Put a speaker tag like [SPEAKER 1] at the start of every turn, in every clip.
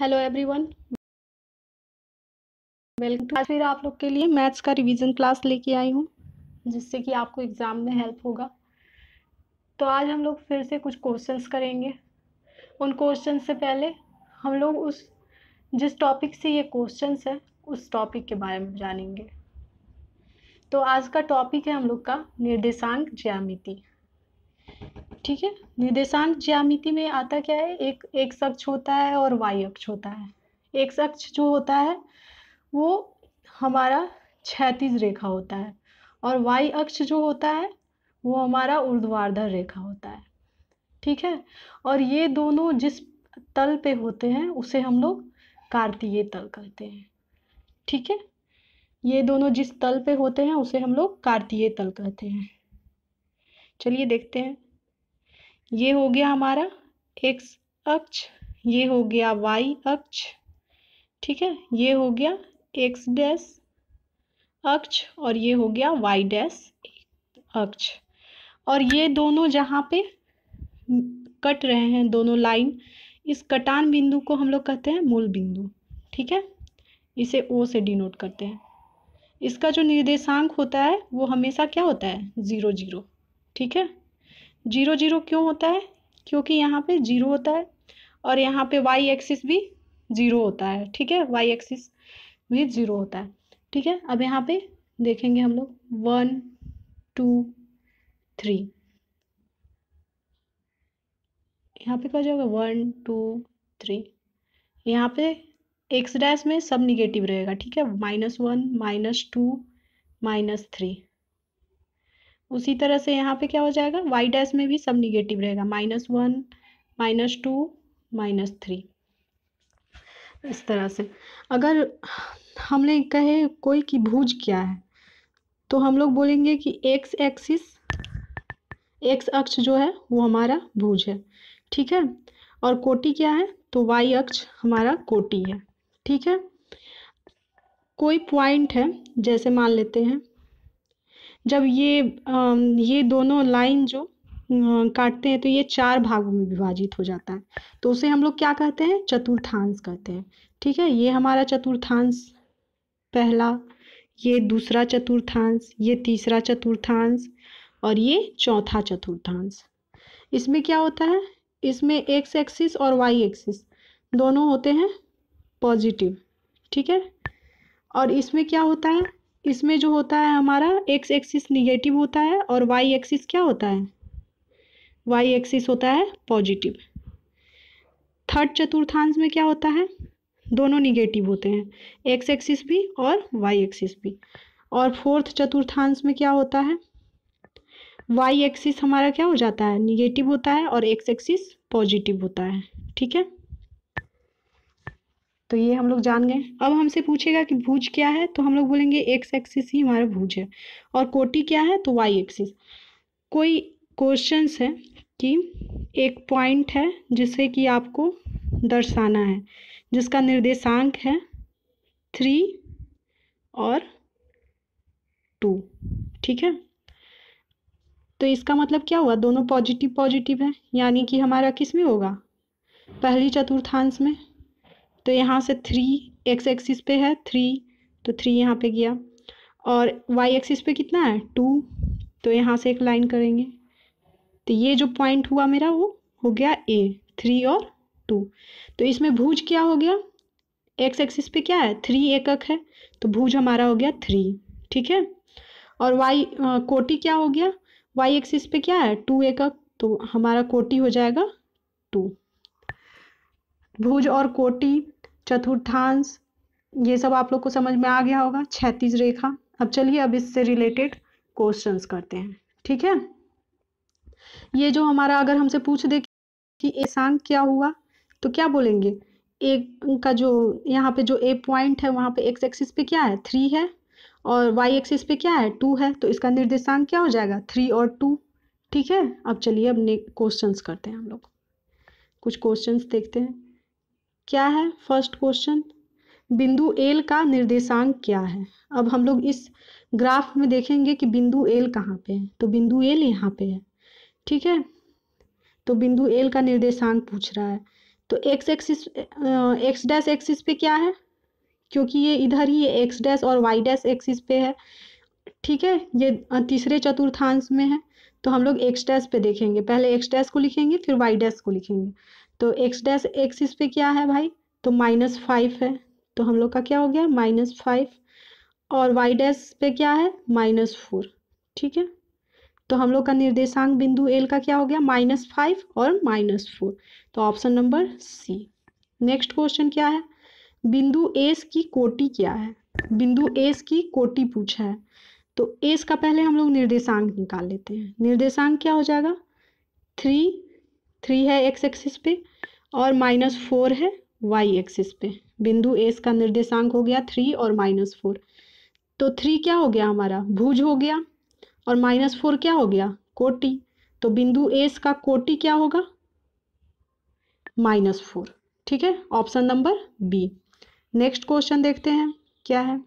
[SPEAKER 1] hello everyone welcome to फिर आप लोग के लिए मैथ्स का रिवीजन क्लास लेके आई हूँ जिससे कि आपको एग्ज़ाम में हेल्प होगा तो आज हम लोग फिर से कुछ क्वेश्चंस करेंगे उन क्वेश्चन से पहले हम लोग उस जिस टॉपिक से ये क्वेश्चंस है उस टॉपिक के बारे में जानेंगे तो आज का टॉपिक है हम लोग का निर्देशांक ज्यामिति ठीक है निर्देशांक ज्यामिति में आता क्या है एक एक अक्ष होता है और वाई अक्ष होता है एक अक्ष जो होता है वो हमारा क्षैतिज रेखा होता है और वाई अक्ष जो होता है वो हमारा ऊर्ध्वाधर रेखा होता है ठीक है और ये दोनों जिस तल पे होते हैं उसे हम लोग कार्तीय तल कहते हैं ठीक है ये दोनों जिस तल पे होते हैं उसे हम लोग कार्तीय तल कहते हैं चलिए देखते हैं ये हो गया हमारा एक्स अक्ष ये हो गया वाई अक्ष ठीक है ये हो गया एक्स डैस अक्ष और ये हो गया वाई डैस अक्ष और ये दोनों जहाँ पे कट रहे हैं दोनों लाइन इस कटान बिंदु को हम लोग कहते हैं मूल बिंदु ठीक है इसे ओ से डिनोट करते हैं इसका जो निर्देशांक होता है वो हमेशा क्या होता है ज़ीरो जीरो ठीक है जीरो जीरो क्यों होता है क्योंकि यहाँ पे जीरो होता है और यहाँ पे वाई एक्सिस भी जीरो होता है ठीक है वाई एक्सिस भी जीरो होता है ठीक है अब यहाँ पे देखेंगे हम लोग वन टू थ्री यहाँ पे क्या जाएगा वन टू थ्री यहाँ पे एक्स डैश में सब निगेटिव रहेगा ठीक है minus one minus two minus three उसी तरह से यहाँ पे क्या हो जाएगा वाई डैश में भी सब निगेटिव रहेगा minus one minus two minus three इस तरह से अगर हमने कहे कोई की भुज क्या है तो हम लोग बोलेंगे कि एक्स एक्सिस एक्स अक्ष जो है वो हमारा भुज है ठीक है और कोटि क्या है तो वाई अक्ष हमारा कोटि है ठीक है कोई पॉइंट है जैसे मान लेते हैं जब ये ये दोनों लाइन जो काटते हैं तो ये चार भागों में विभाजित हो जाता है तो उसे हम लोग क्या कहते हैं चतुर्थांश कहते हैं ठीक है ये हमारा चतुर्थांश पहला ये दूसरा चतुर्थांश ये तीसरा चतुर्थांश और ये चौथा चतुर्थांश इसमें क्या होता है इसमें एक्स एक्सिस और वाई एक्सिस दोनों होते हैं पॉजिटिव ठीक है और इसमें क्या होता है इसमें जो होता है हमारा एक्स एक्सिस निगेटिव होता है और वाई एक्सिस क्या होता है वाई एक्सिस होता है पॉजिटिव थर्ड चतुर्थांश में क्या होता है दोनों निगेटिव होते हैं एक्स एक्सिस भी और वाई एक्सिस भी और फोर्थ चतुर्थांश में क्या होता है वाई एक्सिस हमारा क्या हो जाता है निगेटिव होता है और एक्स एक्सिस पॉजिटिव होता है ठीक है तो ये हम लोग जान गए अब हमसे पूछेगा कि भूज क्या है तो हम लोग बोलेंगे एक्स एक्सिस ही हमारा भूज है और कोटि क्या है तो वाई एक्सिस कोई क्वेश्चन है कि एक पॉइंट है जिसे कि आपको दर्शाना है जिसका निर्देशांक है थ्री और टू ठीक है तो इसका मतलब क्या हुआ दोनों पॉजिटिव पॉजिटिव है यानी कि हमारा किस में होगा पहली चतुर्थांश में तो यहाँ से थ्री एक्स एक्सिस पे है थ्री तो थ्री यहाँ पे गया और वाई एक्सिस पे कितना है टू तो यहाँ से एक लाइन करेंगे तो ये जो पॉइंट हुआ मेरा वो हो गया ए थ्री और टू तो इसमें भूज क्या हो गया एक्स एक्सिस पे क्या है थ्री एकक है तो भूज हमारा हो गया थ्री ठीक है और वाई कोटि क्या हो गया वाई एक्सिस पे क्या है टू एकक तो हमारा कोटि हो जाएगा टू भुज और कोटि चतुर्थांश ये सब आप लोग को समझ में आ गया होगा छैतीस रेखा अब चलिए अब इससे रिलेटेड क्वेश्चंस करते हैं ठीक है ये जो हमारा अगर हमसे पूछ दे कि ए सांग क्या हुआ तो क्या बोलेंगे एक का जो यहाँ पे जो ए पॉइंट है वहाँ पे एक्स एक्सिस पे क्या है थ्री है और वाई एक्सिस पे क्या है टू है तो इसका निर्देशांक क्या हो जाएगा थ्री और टू ठीक है अब चलिए अब ने क्वेश्चंस करते हैं हम लोग कुछ क्वेश्चंस देखते हैं क्या है फर्स्ट क्वेश्चन बिंदु एल का निर्देशांक क्या है अब हम लोग इस ग्राफ में देखेंगे कि बिंदु एल कहाँ पे है तो बिंदु एल यहाँ पे है ठीक है तो बिंदु एल का निर्देशांक पूछ रहा है तो X axis X dash axis पे क्या है क्योंकि ये इधर ही एक्स डैश और वाई डैश एक्सिस पे है ठीक है ये तीसरे चतुर्थांश में है तो हम लोग एक्स डैश पे देखेंगे पहले एक्स डैश को लिखेंगे फिर वाई डैश को लिखेंगे तो एक्स डैश एक्स इस पर क्या है भाई तो माइनस फाइव है तो हम लोग का क्या हो गया माइनस फाइव और वाई डैश पे क्या है माइनस फोर ठीक है तो हम लोग का निर्देशांक बिंदु एल का क्या हो गया माइनस फाइव और माइनस फोर तो option number C next question क्या है बिंदु एस की कोटी क्या है बिंदु एस की कोटी पूछा है तो एस का पहले हम लोग निर्देशांक निकाल लेते हैं निर्देशांक क्या हो जाएगा थ्री थ्री है एक्स एक्सिस पे और माइनस फोर है वाई एक्सिस पे बिंदु एस का निर्देशांक हो गया थ्री और माइनस फोर तो थ्री क्या हो गया हमारा भुज हो गया और माइनस फोर क्या हो गया कोटि तो बिंदु एस का कोटि क्या होगा माइनस फोर ठीक है option number B next question देखते हैं क्या है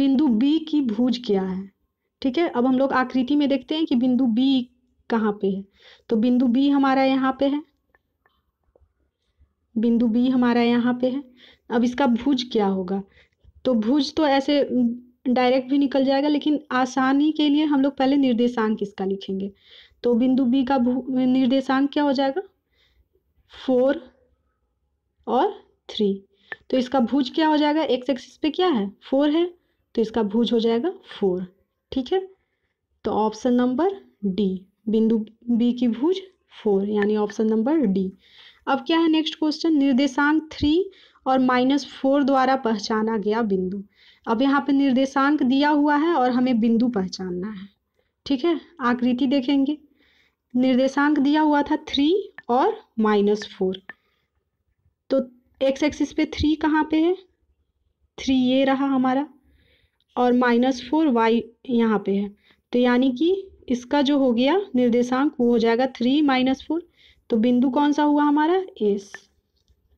[SPEAKER 1] बिंदु बी की भुज क्या है ठीक है अब हम लोग आकृति में देखते हैं कि बिंदु बी कहाँ पे है तो बिंदु बी हमारा यहाँ पे है बिंदु बी हमारा यहाँ पे है अब इसका भुज क्या होगा तो भुज तो ऐसे डायरेक्ट भी निकल जाएगा लेकिन आसानी के लिए हम लोग पहले निर्देशांक इसका लिखेंगे तो बिंदु बी का निर्देशांक क्या हो जाएगा फोर और थ्री तो इसका भुज क्या हो जाएगा एक्स एक्सिस पे क्या है फोर है तो इसका भुज हो जाएगा फोर ठीक है तो ऑप्शन नंबर डी बिंदु बी की भूज फोर यानी ऑप्शन नंबर डी अब क्या है नेक्स्ट क्वेश्चन निर्देशांक थ्री और माइनस फोर द्वारा पहचाना गया बिंदु अब यहाँ पे निर्देशांक दिया हुआ है और हमें बिंदु पहचानना है ठीक है आकृति देखेंगे निर्देशांक दिया हुआ था थ्री और माइनस फोर तो एक्स एक्सिस पे थ्री कहाँ पे है थ्री ये रहा हमारा और माइनस फोर वाई यहाँ पे है तो यानी कि इसका जो हो गया निर्देशांक वो हो जाएगा थ्री माइनस फोर तो बिंदु कौन सा हुआ हमारा एस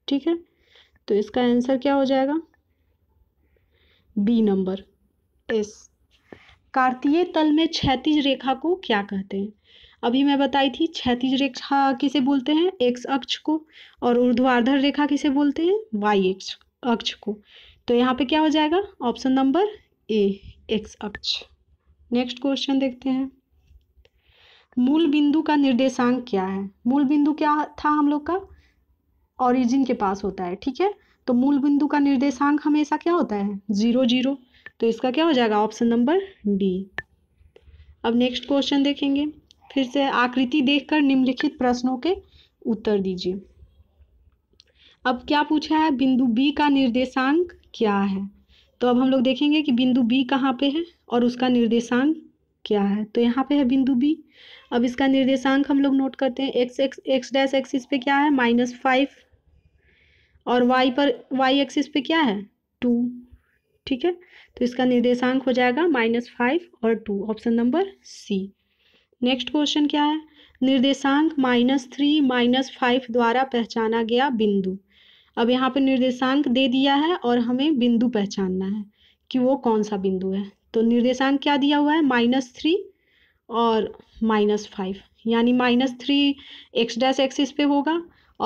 [SPEAKER 1] ठीक है तो इसका आंसर क्या हो जाएगा बी नंबर एस कार्तीय तल में क्षैतिज रेखा को क्या कहते हैं अभी मैं बताई थी क्षैतिज रेखा किसे बोलते हैं एक्स अक्ष को और ऊर्ध्वाधर रेखा किसे बोलते हैं वाई एक्स अक्ष को तो यहाँ पे क्या हो जाएगा ऑप्शन नंबर ए एक्स अक्ष नेक्स्ट क्वेश्चन देखते हैं मूल बिंदु का निर्देशांक क्या है मूल बिंदु क्या था हम लोग का ऑरिजिन के पास होता है ठीक है तो मूल बिंदु का निर्देशांक हमेशा क्या होता है जीरो जीरो तो इसका क्या हो जाएगा ऑप्शन नंबर डी अब नेक्स्ट क्वेश्चन देखेंगे फिर से आकृति देखकर निम्नलिखित प्रश्नों के उत्तर दीजिए अब क्या पूछा है बिंदु बी का निर्देशांक क्या है तो अब हम लोग देखेंगे कि बिंदु बी कहाँ पे है और उसका निर्देशांक क्या है तो यहाँ पे है बिंदु बी अब इसका निर्देशांक हम लोग नोट करते हैं X X X dash axis पे क्या है माइनस फाइव और वाई पर वाई एक्सिस पे क्या है टू ठीक है तो इसका निर्देशांक हो जाएगा माइनस फाइव और two option number C next question क्या है निर्देशांक माइनस थ्री माइनस फाइव द्वारा पहचाना गया बिंदु अब यहाँ पर निर्देशांक दे दिया है और हमें बिंदु पहचानना है कि वो कौन सा बिंदु है तो निर्देशांक क्या दिया हुआ है माइनस थ्री और माइनस फाइव यानी minus three X dash axis पे होगा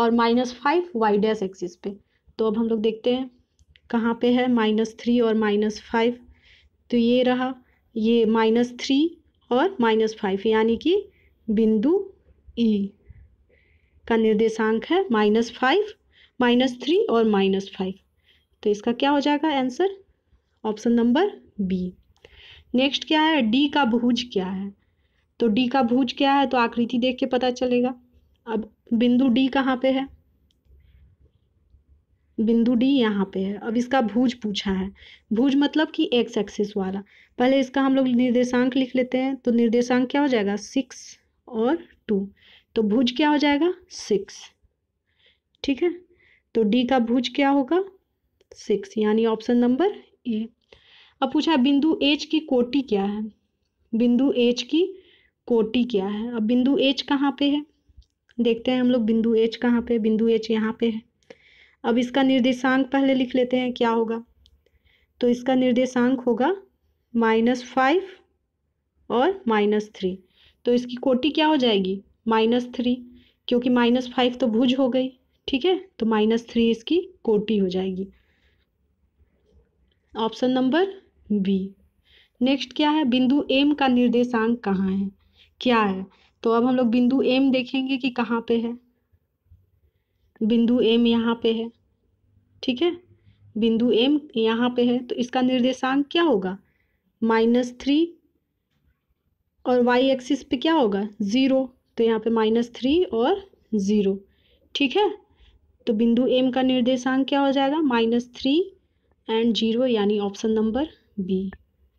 [SPEAKER 1] और minus five Y dash axis पे तो अब हम लोग देखते हैं कहाँ पे है माइनस थ्री और माइनस फाइव तो ये रहा ये माइनस थ्री और माइनस फाइव यानी कि बिंदु ई का निर्देशांक है माइनस फाइव माइनस थ्री और माइनस फाइव तो इसका क्या हो जाएगा answer option number B next क्या है डी का भुज क्या है तो डी का भुज क्या है तो आकृति देख के पता चलेगा अब बिंदु डी कहाँ पे है बिंदु डी यहाँ पे है अब इसका भुज पूछा है भुज मतलब कि एक्स एक्सिस वाला पहले इसका हम लोग निर्देशांक लिख लेते हैं तो निर्देशांक क्या हो जाएगा सिक्स और टू तो भुज क्या हो जाएगा सिक्स ठीक है तो डी का भुज क्या होगा सिक्स यानी ऑप्शन नंबर ए अब पूछा बिंदु एच की कोटि क्या है बिंदु एच की कोटि क्या है अब बिंदु एच कहाँ पे है देखते हैं हम लोग बिंदु एच कहाँ पे बिंदु एच यहाँ पे है अब इसका निर्देशांक पहले लिख लेते हैं क्या होगा तो इसका निर्देशांक होगा माइनस फाइव और माइनस थ्री तो इसकी कोटि क्या हो जाएगी माइनस थ्री क्योंकि माइनस फाइव तो भुज हो गई ठीक है तो माइनस थ्री इसकी कोटि हो जाएगी ऑप्शन नंबर बी नेक्स्ट क्या है बिंदु एम का निर्देशांक कहाँ है क्या है तो अब हम लोग बिंदु एम देखेंगे कि कहाँ पे है बिंदु एम यहाँ पे है ठीक है बिंदु एम यहाँ पे है तो इसका निर्देशांक क्या होगा माइनस थ्री और वाई एक्सिस पे क्या होगा ज़ीरो तो यहाँ पे माइनस थ्री और ज़ीरो ठीक है तो बिंदु एम का निर्देशांक क्या हो जाएगा माइनस थ्री एंड जीरो यानी option number B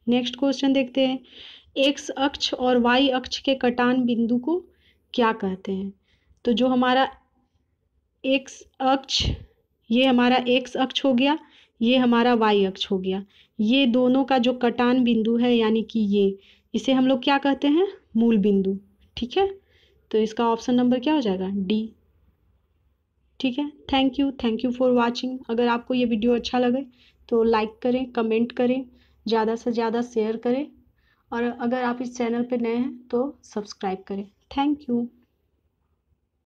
[SPEAKER 1] next question देखते हैं एक्स अक्ष और वाई अक्ष के कटान बिंदु को क्या कहते हैं तो जो हमारा एक्स अक्ष ये हमारा एक्स अक्ष हो गया ये हमारा वाई अक्ष हो गया ये दोनों का जो कटान बिंदु है यानी कि ये इसे हम लोग क्या कहते हैं मूल बिंदु ठीक है तो इसका ऑप्शन नंबर क्या हो जाएगा डी ठीक है thank you thank you for watching अगर आपको ये वीडियो अच्छा लगे तो लाइक करें कमेंट करें ज़्यादा से ज़्यादा शेयर करें और अगर आप इस चैनल पर नए हैं तो सब्सक्राइब करें थैंक यू